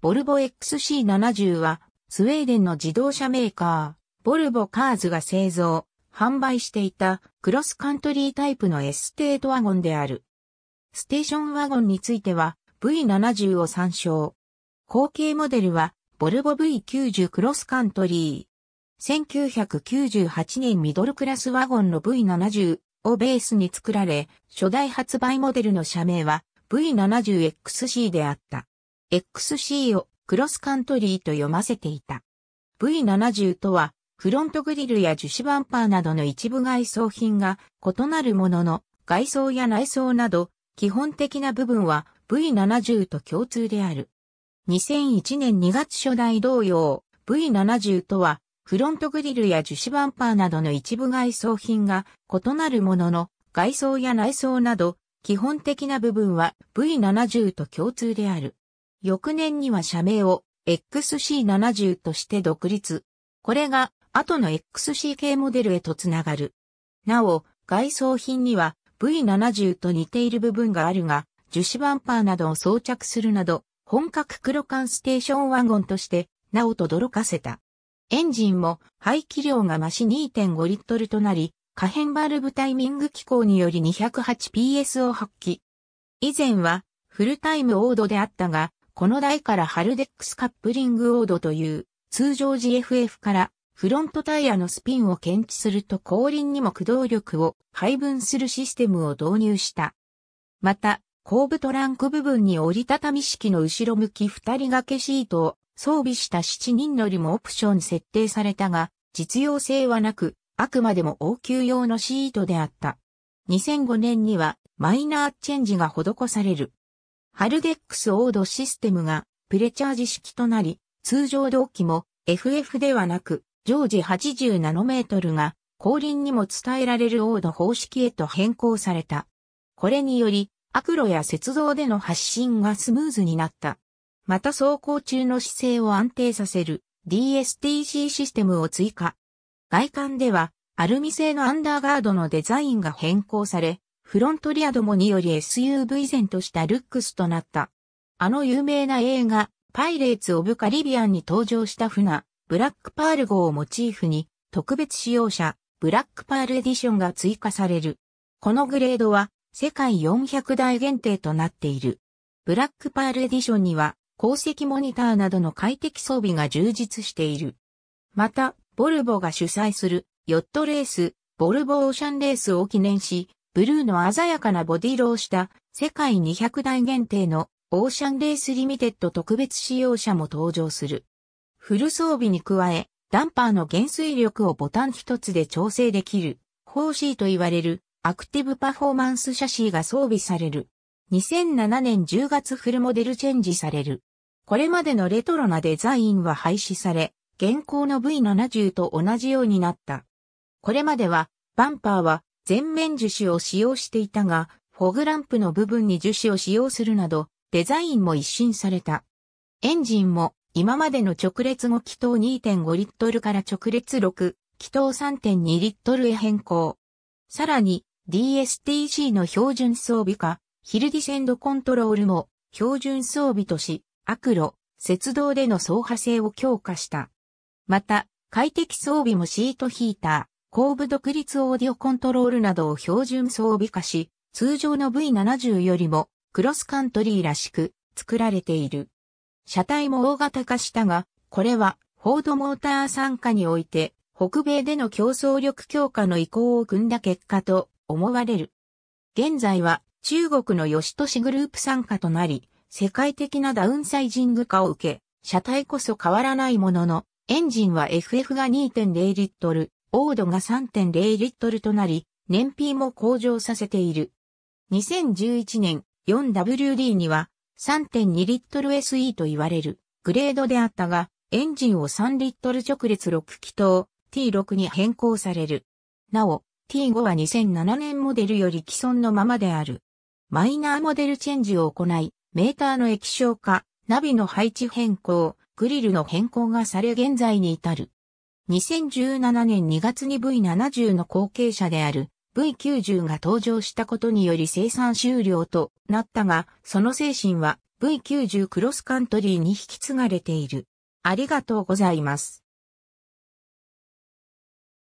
ボルボ XC70 は、スウェーデンの自動車メーカー、ボルボカーズが製造、販売していたクロスカントリータイプのエステートワゴンである。ステーションワゴンについては V70 を参照。後継モデルはボルボ V90 クロスカントリー。1998年ミドルクラスワゴンの V70 をベースに作られ、初代発売モデルの社名は V70XC であった。XC をクロスカントリーと読ませていた。V70 とは、フロントグリルや樹脂バンパーなどの一部外装品が異なるものの、外装や内装など、基本的な部分は V70 と共通である。2001年2月初代同様、V70 とは、フロントグリルや樹脂バンパーなどの一部外装品が異なるものの、外装や内装など、基本的な部分は V70 と共通である。翌年には社名を XC70 として独立。これが後の XC 系モデルへとつながる。なお、外装品には V70 と似ている部分があるが、樹脂バンパーなどを装着するなど、本格黒缶ステーションワゴンとして、なおと驚かせた。エンジンも排気量が増し2.5リットルとなり、可変バルブタイミング機構により 208PS を発揮。以前はフルタイムオードであったが、この台からハルデックスカップリングオードという、通常 GFF からフロントタイヤのスピンを検知すると後輪にも駆動力を配分するシステムを導入した。また、後部トランク部分に折りたたみ式の後ろ向き二人掛けシートを装備した7人乗りもオプションに設定されたが、実用性はなく、あくまでも応急用のシートであった。2005年にはマイナーチェンジが施される。ハルデックスオードシステムがプレチャージ式となり、通常同期も FF ではなく、常時80ナノメートルが後輪にも伝えられるオード方式へと変更された。これにより、悪路や雪道での発進がスムーズになった。また走行中の姿勢を安定させる DSTC システムを追加。外観ではアルミ製のアンダーガードのデザインが変更され、フロントリアどもにより SUV 前としたルックスとなった。あの有名な映画、パイレーツ・オブ・カリビアンに登場した船、ブラックパール号をモチーフに、特別使用車、ブラックパールエディションが追加される。このグレードは、世界400台限定となっている。ブラックパールエディションには、鉱石モニターなどの快適装備が充実している。また、ボルボが主催するヨットレース、ボルボオーシャンレースを記念し、ブルーの鮮やかなボディ色をした世界200台限定のオーシャンレースリミテッド特別仕様車も登場する。フル装備に加え、ダンパーの減衰力をボタン一つで調整できる、フォーシーと言われるアクティブパフォーマンスシャシーが装備される。2007年10月フルモデルチェンジされる。これまでのレトロなデザインは廃止され、現行の V70 と同じようになった。これまでは、バンパーは全面樹脂を使用していたが、フォグランプの部分に樹脂を使用するなど、デザインも一新された。エンジンも今までの直列5気筒2.5リットルから直列6気筒3.2リットルへ変更。さらに DSTC の標準装備化、ヒルディセンドコントロールも標準装備とし、悪路、雪道での走破性を強化した。また、快適装備もシートヒーター、後部独立オーディオコントロールなどを標準装備化し、通常の V70 よりもクロスカントリーらしく作られている。車体も大型化したが、これはフォードモーター参加において北米での競争力強化の意向を組んだ結果と思われる。現在は中国の吉都市グループ参加となり、世界的なダウンサイジング化を受け、車体こそ変わらないものの、エンジンは FF が2.0リットル、高度が3.0リットルとなり、燃費も向上させている。2011年 4WD には3.2リットル SE と言われるグレードであったが、エンジンを3リットル直列6気筒 T6 に変更される。なお、T5 は2007年モデルより既存のままである。マイナーモデルチェンジを行い、メーターの液晶化、ナビの配置変更、グリルの変更がされ現在に至る。2017年2月に V70 の後継者である V90 が登場したことにより生産終了となったが、その精神は V90 クロスカントリーに引き継がれている。ありがとうございます。